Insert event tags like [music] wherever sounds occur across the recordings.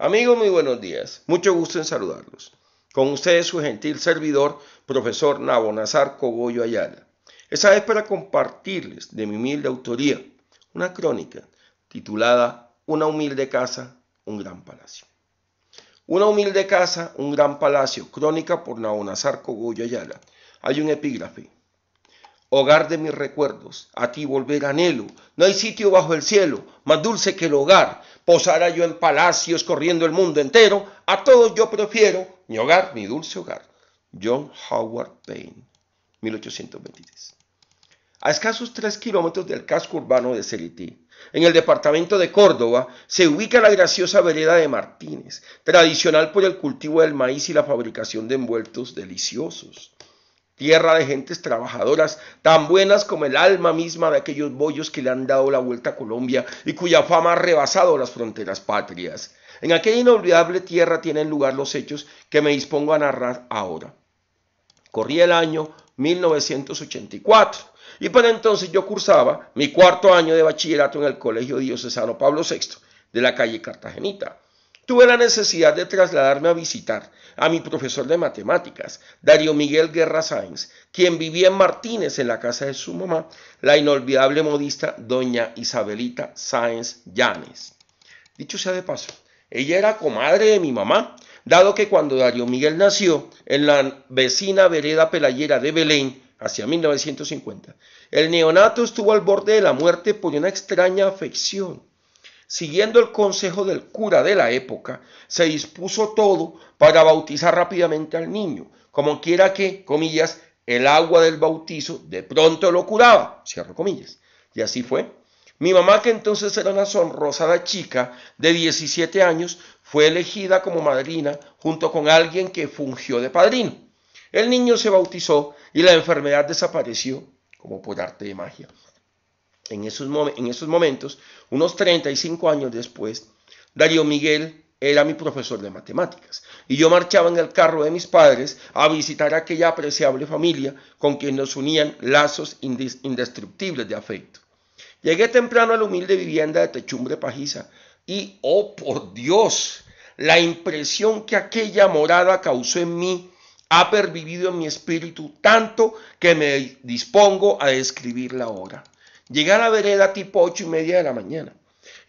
Amigos, muy buenos días. Mucho gusto en saludarlos. Con ustedes su gentil servidor, profesor Nabonazar Cogollo Ayala. Esta vez para compartirles de mi humilde autoría una crónica titulada Una humilde casa, un gran palacio. Una humilde casa, un gran palacio, crónica por Nabonazar Cogollo Ayala. Hay un epígrafe Hogar de mis recuerdos, a ti volver anhelo. No hay sitio bajo el cielo más dulce que el hogar. Posara yo en palacios corriendo el mundo entero. A todos yo prefiero mi hogar, mi dulce hogar. John Howard Payne, 1823. A escasos tres kilómetros del casco urbano de Cerití, en el departamento de Córdoba, se ubica la graciosa vereda de Martínez, tradicional por el cultivo del maíz y la fabricación de envueltos deliciosos tierra de gentes trabajadoras, tan buenas como el alma misma de aquellos bollos que le han dado la vuelta a Colombia y cuya fama ha rebasado las fronteras patrias. En aquella inolvidable tierra tienen lugar los hechos que me dispongo a narrar ahora. Corría el año 1984 y para entonces yo cursaba mi cuarto año de bachillerato en el Colegio Diocesano Pablo VI de la calle Cartagenita. Tuve la necesidad de trasladarme a visitar a mi profesor de matemáticas, Darío Miguel Guerra Sáenz, quien vivía en Martínez en la casa de su mamá, la inolvidable modista doña Isabelita Sáenz Llanes. Dicho sea de paso, ella era comadre de mi mamá, dado que cuando Darío Miguel nació en la vecina vereda pelayera de Belén, hacia 1950, el neonato estuvo al borde de la muerte por una extraña afección Siguiendo el consejo del cura de la época, se dispuso todo para bautizar rápidamente al niño, como quiera que, comillas, el agua del bautizo de pronto lo curaba, cierro comillas. Y así fue. Mi mamá, que entonces era una sonrosada chica de 17 años, fue elegida como madrina junto con alguien que fungió de padrino. El niño se bautizó y la enfermedad desapareció como por arte de magia en esos, en esos momentos, unos 35 años después, Darío Miguel era mi profesor de matemáticas y yo marchaba en el carro de mis padres a visitar aquella apreciable familia con quien nos unían lazos indestructibles de afecto. Llegué temprano a la humilde vivienda de techumbre pajiza y, oh por Dios, la impresión que aquella morada causó en mí ha pervivido en mi espíritu tanto que me dispongo a describirla ahora. Llegué a la vereda tipo ocho y media de la mañana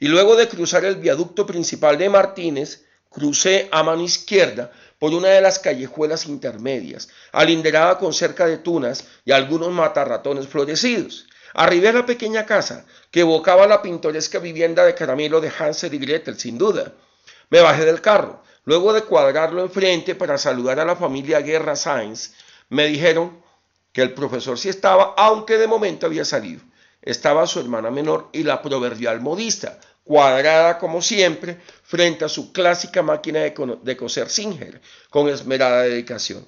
y luego de cruzar el viaducto principal de Martínez, crucé a mano izquierda por una de las callejuelas intermedias, alinderada con cerca de tunas y algunos matarratones florecidos. Arribé a la pequeña casa que evocaba la pintoresca vivienda de Caramelo de Hansel y Gretel, sin duda. Me bajé del carro. Luego de cuadrarlo enfrente para saludar a la familia Guerra Sainz, me dijeron que el profesor sí estaba, aunque de momento había salido. Estaba su hermana menor y la proverbial modista, cuadrada como siempre, frente a su clásica máquina de, coser Singer, con esmerada dedicación.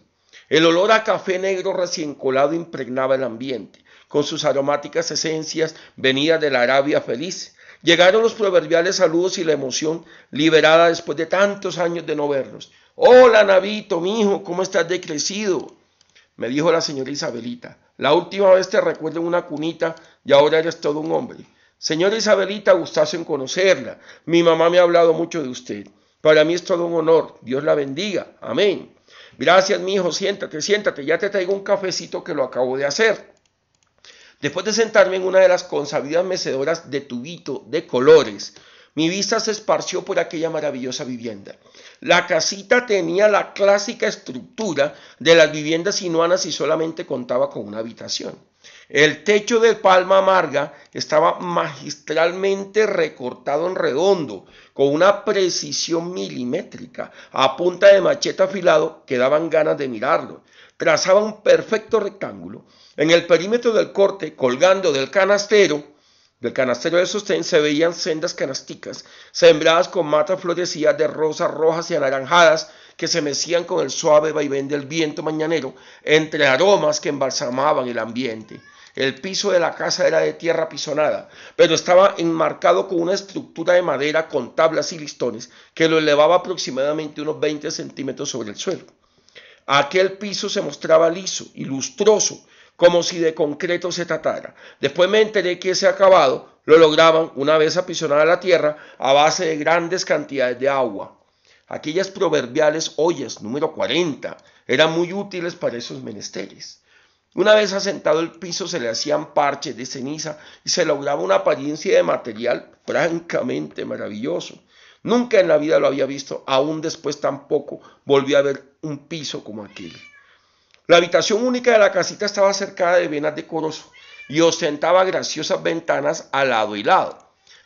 El olor a café negro recién colado impregnaba el ambiente, con sus aromáticas esencias venidas de la Arabia feliz. Llegaron los proverbiales saludos y la emoción liberada después de tantos años de no verlos. Hola, Navito, mi hijo, ¿cómo estás decrecido? Me dijo la señora Isabelita. La última vez te recuerdo en una cunita y ahora eres todo un hombre. Señora Isabelita, gustazo en conocerla. Mi mamá me ha hablado mucho de usted. Para mí es todo un honor. Dios la bendiga. Amén. Gracias, mi hijo. Siéntate, siéntate. Ya te traigo un cafecito que lo acabo de hacer. Después de sentarme en una de las consabidas mecedoras de tubito de colores, mi vista se esparció por aquella maravillosa vivienda. La casita tenía la clásica estructura de las viviendas sinuanas y solamente contaba con una habitación. El techo de palma amarga estaba magistralmente recortado en redondo, con una precisión milimétrica, a punta de machete afilado que daban ganas de mirarlo. Trazaba un perfecto rectángulo. En el perímetro del corte, colgando del canastero, del canastero de sostén se veían sendas canasticas, sembradas con matas florecidas de rosas rojas y anaranjadas, que se mecían con el suave vaivén del viento mañanero entre aromas que embalsamaban el ambiente. El piso de la casa era de tierra pisonada, pero estaba enmarcado con una estructura de madera con tablas y listones que lo elevaba aproximadamente unos 20 centímetros sobre el suelo. Aquel piso se mostraba liso y lustroso, como si de concreto se tratara. Después me enteré que ese acabado lo lograban una vez apisonada la tierra a base de grandes cantidades de agua. Aquellas proverbiales ollas número 40 eran muy útiles para esos menesteres. Una vez asentado el piso se le hacían parches de ceniza y se lograba una apariencia de material francamente maravilloso. Nunca en la vida lo había visto, aún después tampoco volvió a ver un piso como aquel. La habitación única de la casita estaba cercada de venas de y ostentaba graciosas ventanas al lado y lado.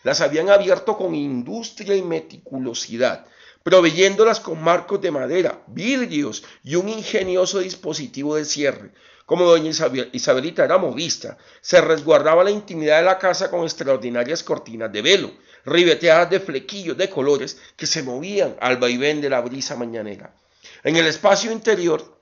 Las habían abierto con industria y meticulosidad, proveyéndolas con marcos de madera, vidrios y un ingenioso dispositivo de cierre, como doña Isabelita era movista, se resguardaba la intimidad de la casa con extraordinarias cortinas de velo, ribeteadas de flequillos de colores que se movían al vaivén de la brisa mañanera. En el espacio interior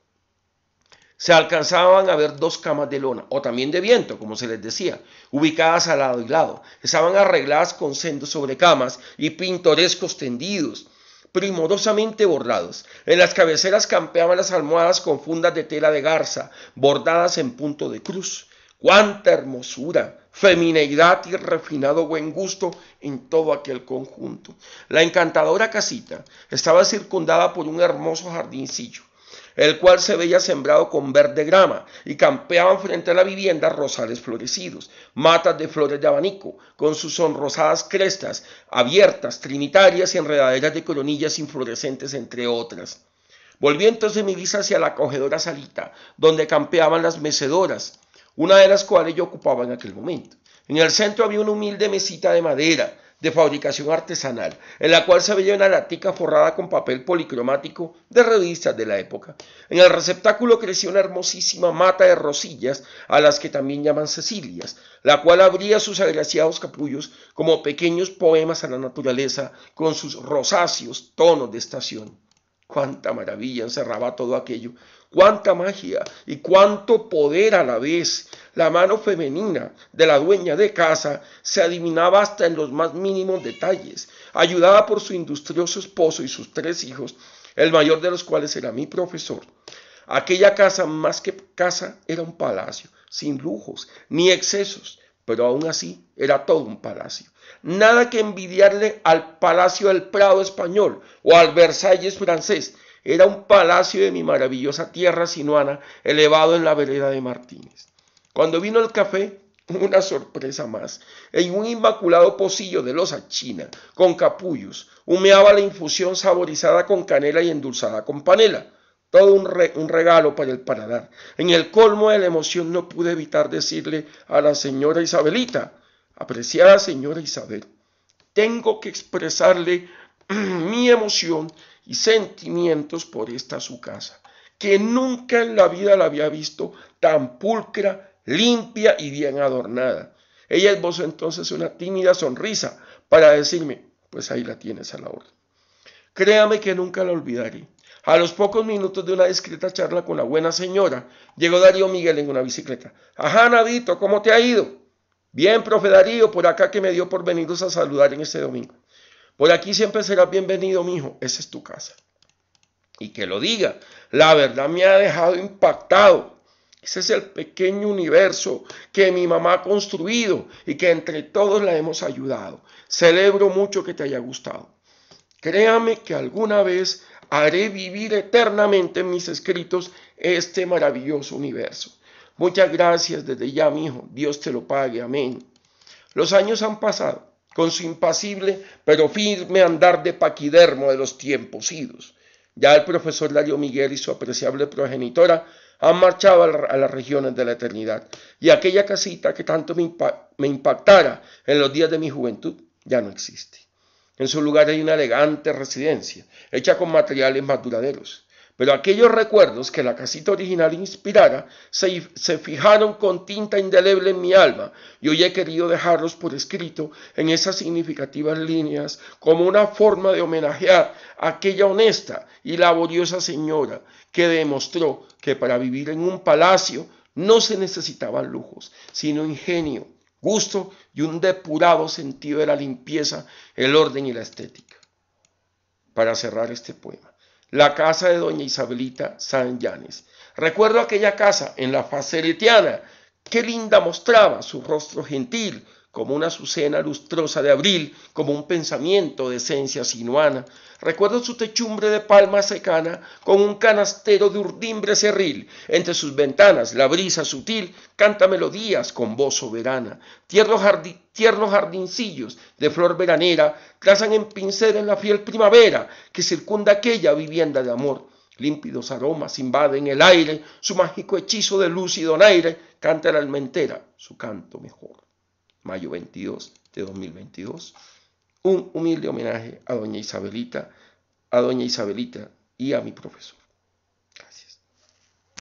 se alcanzaban a ver dos camas de lona, o también de viento, como se les decía, ubicadas al lado y lado. Estaban arregladas con sendos sobre camas y pintorescos tendidos, primorosamente bordados. En las cabeceras campeaban las almohadas con fundas de tela de garza, bordadas en punto de cruz. ¡Cuánta hermosura! femineidad y refinado buen gusto en todo aquel conjunto. La encantadora casita estaba circundada por un hermoso jardincillo el cual se veía sembrado con verde grama, y campeaban frente a la vivienda rosales florecidos, matas de flores de abanico, con sus sonrosadas crestas abiertas, trinitarias y enredaderas de coronillas inflorescentes, entre otras. Volví entonces mi vista hacia la acogedora salita, donde campeaban las mecedoras, una de las cuales yo ocupaba en aquel momento. En el centro había una humilde mesita de madera, de fabricación artesanal, en la cual se veía una latica forrada con papel policromático de revistas de la época. En el receptáculo crecía una hermosísima mata de rosillas, a las que también llaman Cecilias, la cual abría sus agraciados capullos como pequeños poemas a la naturaleza con sus rosáceos tonos de estación. Cuánta maravilla encerraba todo aquello, cuánta magia y cuánto poder a la vez. La mano femenina de la dueña de casa se adivinaba hasta en los más mínimos detalles. Ayudada por su industrioso esposo y sus tres hijos, el mayor de los cuales era mi profesor, aquella casa más que casa era un palacio, sin lujos ni excesos, pero aún así era todo un palacio. Nada que envidiarle al Palacio del Prado español o al Versalles francés. Era un palacio de mi maravillosa tierra sinuana elevado en la vereda de Martínez. Cuando vino el café, [laughs] una sorpresa más. En un inmaculado pocillo de losa china, con capullos, humeaba la infusión saborizada con canela y endulzada con panela todo un, regalo para el paladar. En el colmo de la emoción no pude evitar decirle a la señora Isabelita, apreciada señora Isabel, tengo que expresarle [clears throat] mi emoción y sentimientos por esta su casa, que nunca en la vida la había visto tan pulcra, limpia y bien adornada. Ella esbozó entonces una tímida sonrisa para decirme, pues ahí la tienes a la orden. Créame que nunca la olvidaré. A los pocos minutos de una discreta charla con la buena señora, llegó Darío Miguel en una bicicleta. Ajá, Nadito, ¿cómo te ha ido? Bien, profe Darío, por acá que me dio por veniros a saludar en este domingo. Por aquí siempre serás bienvenido, mijo. Esa es tu casa. Y que lo diga, la verdad me ha dejado impactado. Ese es el pequeño universo que mi mamá ha construido y que entre todos la hemos ayudado. Celebro mucho que te haya gustado. Créame que alguna vez haré vivir eternamente en mis escritos este maravilloso universo. Muchas gracias desde ya, mi hijo. Dios te lo pague. Amén. Los años han pasado con su impasible pero firme andar de paquidermo de los tiempos idos. Ya el profesor Lario Miguel y su apreciable progenitora han marchado a, las regiones de la eternidad y aquella casita que tanto me impactara en los días de mi juventud ya no existe. En su lugar hay una elegante residencia, hecha con materiales más duraderos. Pero aquellos recuerdos que la casita original inspirara se, se, fijaron con tinta indeleble en mi alma y hoy he querido dejarlos por escrito en esas significativas líneas como una forma de homenajear a aquella honesta y laboriosa señora que demostró que para vivir en un palacio no se necesitaban lujos, sino ingenio, gusto y un depurado sentido de la limpieza, el orden y la estética. Para cerrar este poema, la casa de doña Isabelita San Yanes. Recuerdo aquella casa en la Faceretiana, qué linda mostraba su rostro gentil, como una azucena lustrosa de abril, como un pensamiento de esencia sinuana. Recuerdo su techumbre de palma secana, con un canastero de urdimbre cerril. Entre sus ventanas la brisa sutil canta melodías con voz soberana. Tiernos, jardincillos de flor veranera trazan en pincel en la fiel primavera que circunda aquella vivienda de amor. Límpidos aromas invaden el aire, su mágico hechizo de luz y donaire canta la almentera su canto mejor mayo 22 de 2022, un humilde homenaje a doña Isabelita, a doña Isabelita y a mi profesor.